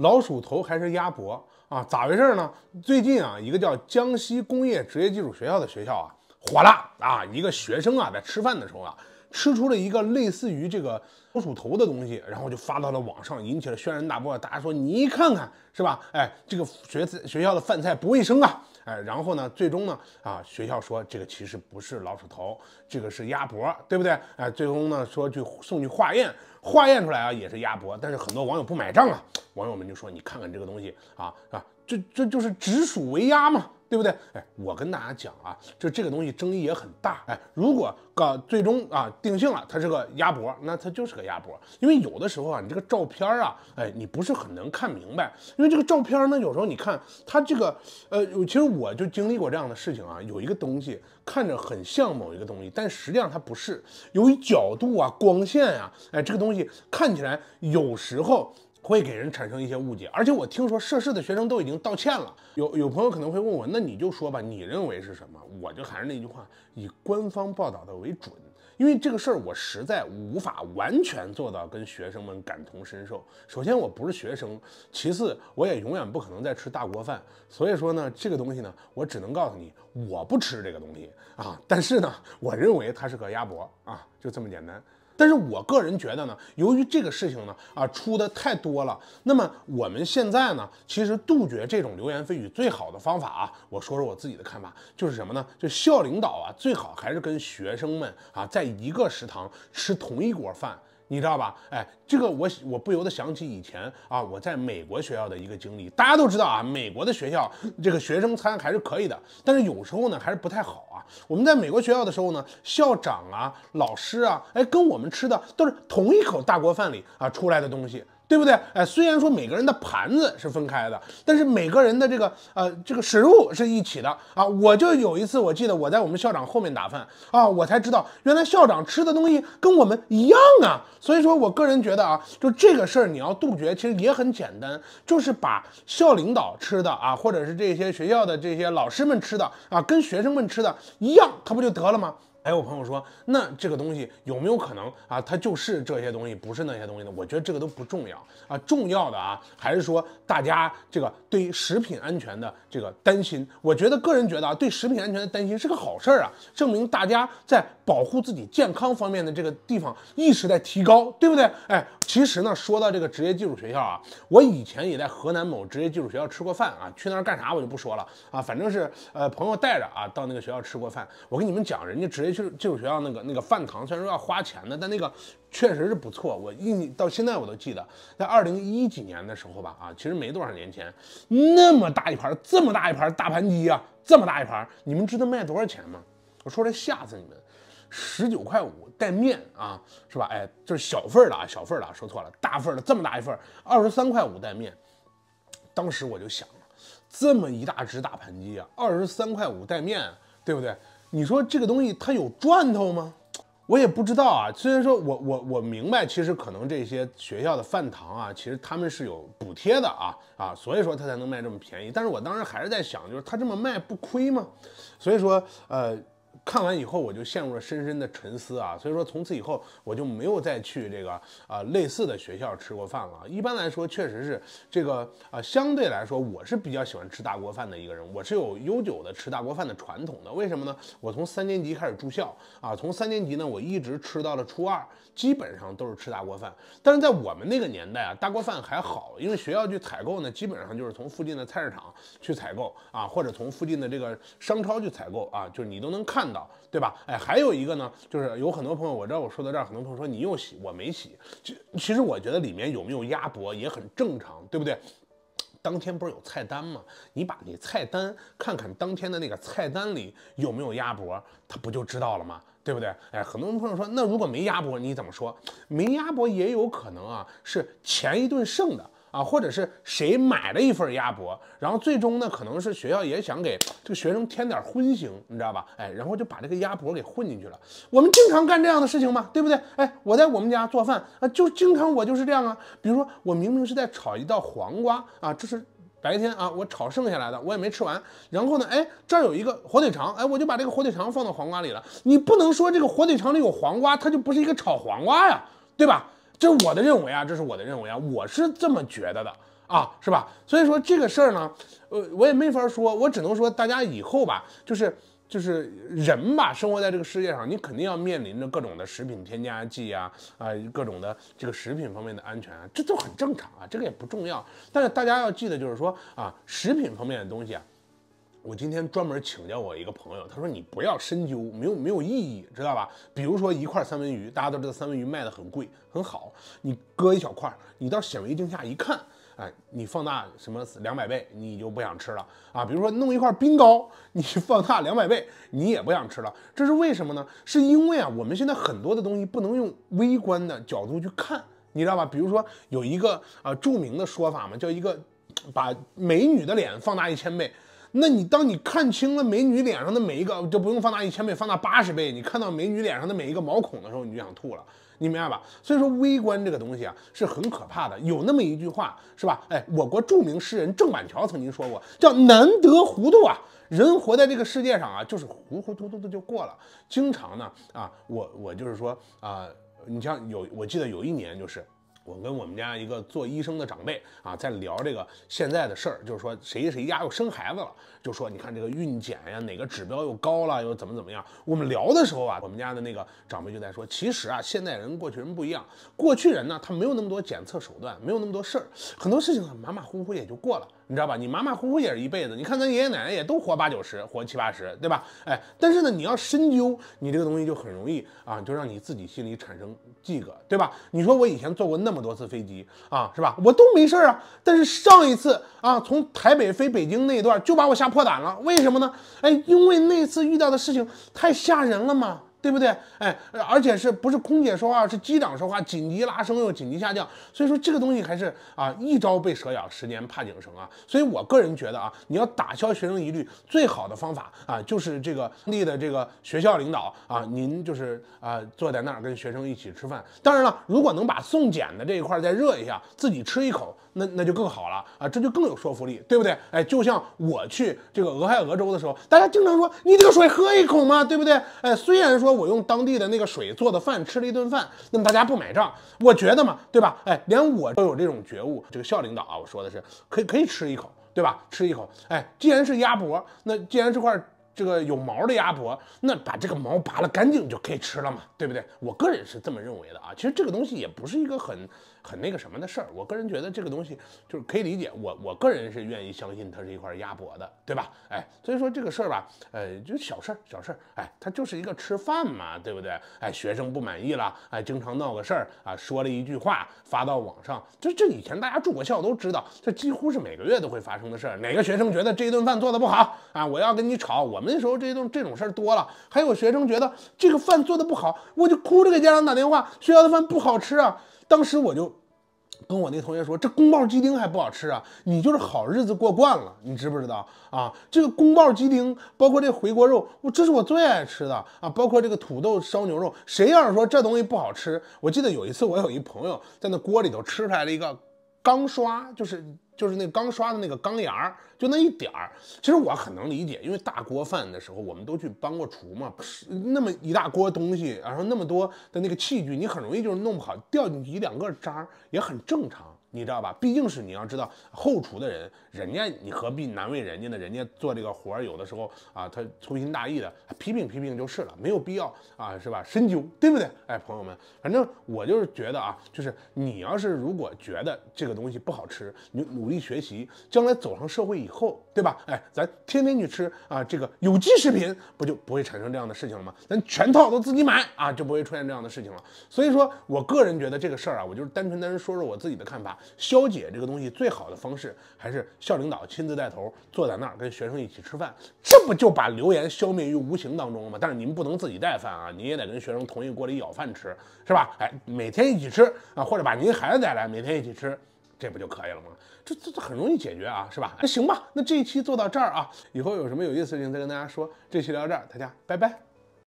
老鼠头还是鸭脖啊？咋回事呢？最近啊，一个叫江西工业职业技术学校的学校啊，火了啊！一个学生啊，在吃饭的时候啊，吃出了一个类似于这个老鼠头的东西，然后就发到了网上，引起了轩然大波。大家说，你看看是吧？哎，这个学学校的饭菜不卫生啊！哎，然后呢？最终呢？啊，学校说这个其实不是老鼠头，这个是鸭脖，对不对？哎，最终呢说去送去化验，化验出来啊也是鸭脖，但是很多网友不买账啊，网友们就说你看看这个东西啊，啊，这这就是指鼠为鸭嘛，对不对？哎，我跟大家讲啊，就这个东西争议也很大。哎，如果搞最终啊定性了，它是个鸭脖，那它就是个鸭脖。因为有的时候啊，你这个照片啊，哎，你不是很能看明白。因为这个照片呢，有时候你看它这个，呃，其实我就经历过这样的事情啊。有一个东西看着很像某一个东西，但实际上它不是。由于角度啊、光线啊，哎，这个东西看起来有时候。会给人产生一些误解，而且我听说涉事的学生都已经道歉了。有有朋友可能会问我，那你就说吧，你认为是什么？我就还是那句话，以官方报道的为准，因为这个事儿我实在无法完全做到跟学生们感同身受。首先我不是学生，其次我也永远不可能再吃大锅饭，所以说呢，这个东西呢，我只能告诉你，我不吃这个东西啊，但是呢，我认为它是个鸭脖啊，就这么简单。但是我个人觉得呢，由于这个事情呢啊出的太多了，那么我们现在呢，其实杜绝这种流言蜚语最好的方法啊，我说说我自己的看法，就是什么呢？就校领导啊，最好还是跟学生们啊，在一个食堂吃同一锅饭。你知道吧？哎，这个我我不由得想起以前啊，我在美国学校的一个经历。大家都知道啊，美国的学校这个学生餐还是可以的，但是有时候呢还是不太好啊。我们在美国学校的时候呢，校长啊、老师啊，哎，跟我们吃的都是同一口大锅饭里啊出来的东西。对不对？哎，虽然说每个人的盘子是分开的，但是每个人的这个呃这个食物是一起的啊。我就有一次，我记得我在我们校长后面打饭啊，我才知道原来校长吃的东西跟我们一样啊。所以说我个人觉得啊，就这个事儿你要杜绝，其实也很简单，就是把校领导吃的啊，或者是这些学校的这些老师们吃的啊，跟学生们吃的一样，他不就得了吗？哎，我朋友说，那这个东西有没有可能啊？它就是这些东西，不是那些东西呢？我觉得这个都不重要啊，重要的啊，还是说大家这个对食品安全的这个担心？我觉得个人觉得啊，对食品安全的担心是个好事儿啊，证明大家在保护自己健康方面的这个地方意识在提高，对不对？哎，其实呢，说到这个职业技术学校啊，我以前也在河南某职业技术学校吃过饭啊，去那儿干啥我就不说了啊，反正是呃朋友带着啊到那个学校吃过饭。我跟你们讲，人家职业。技技术学校那个那个饭堂虽然说要花钱的，但那个确实是不错。我印到现在我都记得，在二零一几年的时候吧，啊，其实没多少年前，那么大一盘这么大一盘大盘鸡啊，这么大一盘，你们知道卖多少钱吗？我说来吓死你们，十九块五带面啊，是吧？哎，就是小份儿的啊，小份儿的，说错了，大份儿的，这么大一份儿，二十三块五带面。当时我就想，这么一大只大盘鸡啊，二十三块五带面，对不对？你说这个东西它有赚头吗？我也不知道啊。虽然说我我我明白，其实可能这些学校的饭堂啊，其实他们是有补贴的啊啊，所以说他才能卖这么便宜。但是我当时还是在想，就是他这么卖不亏吗？所以说，呃。看完以后，我就陷入了深深的沉思啊！所以说，从此以后我就没有再去这个啊类似的学校吃过饭了。一般来说，确实是这个啊，相对来说，我是比较喜欢吃大锅饭的一个人。我是有悠久的吃大锅饭的传统。的为什么呢？我从三年级开始住校啊，从三年级呢，我一直吃到了初二，基本上都是吃大锅饭。但是在我们那个年代啊，大锅饭还好，因为学校去采购呢，基本上就是从附近的菜市场去采购啊，或者从附近的这个商超去采购啊，就是你都能看。到，对吧？哎，还有一个呢，就是有很多朋友，我知道我说到这儿，很多朋友说你又洗，我没洗。其其实我觉得里面有没有鸭脖也很正常，对不对？当天不是有菜单吗？你把那菜单看看，当天的那个菜单里有没有鸭脖，他不就知道了吗？对不对？哎，很多朋友说，那如果没鸭脖你怎么说？没鸭脖也有可能啊，是前一顿剩的。啊，或者是谁买了一份鸭脖，然后最终呢，可能是学校也想给这个学生添点荤腥，你知道吧？哎，然后就把这个鸭脖给混进去了。我们经常干这样的事情嘛，对不对？哎，我在我们家做饭啊，就经常我就是这样啊。比如说，我明明是在炒一道黄瓜啊，这是白天啊，我炒剩下来的，我也没吃完。然后呢，哎，这儿有一个火腿肠，哎，我就把这个火腿肠放到黄瓜里了。你不能说这个火腿肠里有黄瓜，它就不是一个炒黄瓜呀，对吧？这是我的认为啊，这是我的认为啊，我是这么觉得的啊，是吧？所以说这个事儿呢，呃，我也没法说，我只能说大家以后吧，就是就是人吧，生活在这个世界上，你肯定要面临着各种的食品添加剂啊啊，各种的这个食品方面的安全啊，这都很正常啊，这个也不重要。但是大家要记得，就是说啊，食品方面的东西啊。我今天专门请教我一个朋友，他说你不要深究，没有没有意义，知道吧？比如说一块三文鱼，大家都知道三文鱼卖的很贵很好，你割一小块，你到显微镜下一看，哎，你放大什么两百倍，你就不想吃了啊？比如说弄一块冰糕，你放大两百倍，你也不想吃了，这是为什么呢？是因为啊，我们现在很多的东西不能用微观的角度去看，你知道吧？比如说有一个啊著名的说法嘛，叫一个把美女的脸放大一千倍。那你当你看清了美女脸上的每一个，就不用放大一千倍，放大八十倍，你看到美女脸上的每一个毛孔的时候，你就想吐了，你明白吧？所以说微观这个东西啊，是很可怕的。有那么一句话是吧？哎，我国著名诗人郑板桥曾经说过，叫难得糊涂啊。人活在这个世界上啊，就是糊糊涂涂的就过了。经常呢啊，我我就是说啊，你像有我记得有一年就是。我跟我们家一个做医生的长辈啊，在聊这个现在的事儿，就是说谁谁家又生孩子了，就说你看这个孕检呀，哪个指标又高了，又怎么怎么样。我们聊的时候啊，我们家的那个长辈就在说，其实啊，现代人过去人不一样，过去人呢，他没有那么多检测手段，没有那么多事儿，很多事情马马虎虎也就过了。你知道吧？你马马虎虎也是一辈子。你看咱爷爷奶奶也都活八九十，活七八十，对吧？哎，但是呢，你要深究，你这个东西就很容易啊，就让你自己心里产生这个，对吧？你说我以前坐过那么多次飞机啊，是吧？我都没事儿啊。但是上一次啊，从台北飞北京那一段就把我吓破胆了。为什么呢？哎，因为那次遇到的事情太吓人了嘛。对不对？哎，而且是不是空姐说话，是机长说话？紧急拉升又紧急下降，所以说这个东西还是啊，一朝被蛇咬，十年怕井绳啊。所以我个人觉得啊，你要打消学生疑虑，最好的方法啊，就是这个地的这个学校领导啊，您就是啊，坐在那儿跟学生一起吃饭。当然了，如果能把送检的这一块再热一下，自己吃一口，那那就更好了啊，这就更有说服力，对不对？哎，就像我去这个俄亥俄州的时候，大家经常说，你这个水喝一口嘛，对不对？哎，虽然说。我用当地的那个水做的饭吃了一顿饭，那么大家不买账，我觉得嘛，对吧？哎，连我都有这种觉悟。这个校领导啊，我说的是可以可以吃一口，对吧？吃一口，哎，既然是鸭脖，那既然是块这个有毛的鸭脖，那把这个毛拔了干净就可以吃了嘛，对不对？我个人是这么认为的啊。其实这个东西也不是一个很。很那个什么的事儿，我个人觉得这个东西就是可以理解，我我个人是愿意相信它是一块鸭脖的，对吧？哎，所以说这个事儿吧，呃，就小事，儿，小事，儿，哎，它就是一个吃饭嘛，对不对？哎，学生不满意了，哎，经常闹个事儿啊，说了一句话发到网上，这这以前大家住过校都知道，这几乎是每个月都会发生的事儿。哪个学生觉得这一顿饭做的不好啊，我要跟你吵，我们那时候这顿这种事儿多了。还有学生觉得这个饭做的不好，我就哭着给家长打电话，学校的饭不好吃啊。当时我就跟我那同学说：“这宫保鸡丁还不好吃啊？你就是好日子过惯了，你知不知道啊？这个宫保鸡丁，包括这回锅肉，我这是我最爱吃的啊！包括这个土豆烧牛肉，谁要是说这东西不好吃，我记得有一次我有一朋友在那锅里头吃出来了一个钢刷，就是。”就是那刚刷的那个钢牙儿，就那一点儿。其实我很能理解，因为大锅饭的时候，我们都去帮过厨嘛，那么一大锅东西，然后那么多的那个器具，你很容易就是弄不好掉进去一两个渣儿，也很正常。你知道吧？毕竟是你要知道后厨的人，人家你何必难为人家呢？人家做这个活儿，有的时候啊，他粗心大意的，批评批评就是了，没有必要啊，是吧？深究，对不对？哎，朋友们，反正我就是觉得啊，就是你要是如果觉得这个东西不好吃，你努力学习，将来走上社会以后，对吧？哎，咱天天去吃啊，这个有机食品不就不会产生这样的事情了吗？咱全套都自己买啊，就不会出现这样的事情了。所以说我个人觉得这个事儿啊，我就是单纯单纯说说我自己的看法。消解这个东西最好的方式，还是校领导亲自带头坐在那儿跟学生一起吃饭，这不就把流言消灭于无形当中了吗？但是你们不能自己带饭啊，你也得跟学生同一锅里舀饭吃，是吧？哎，每天一起吃啊，或者把您孩子带来，每天一起吃，这不就可以了吗？这这这很容易解决啊，是吧？那行吧，那这一期做到这儿啊，以后有什么有意思事情再跟大家说。这期聊到这儿，大家拜拜。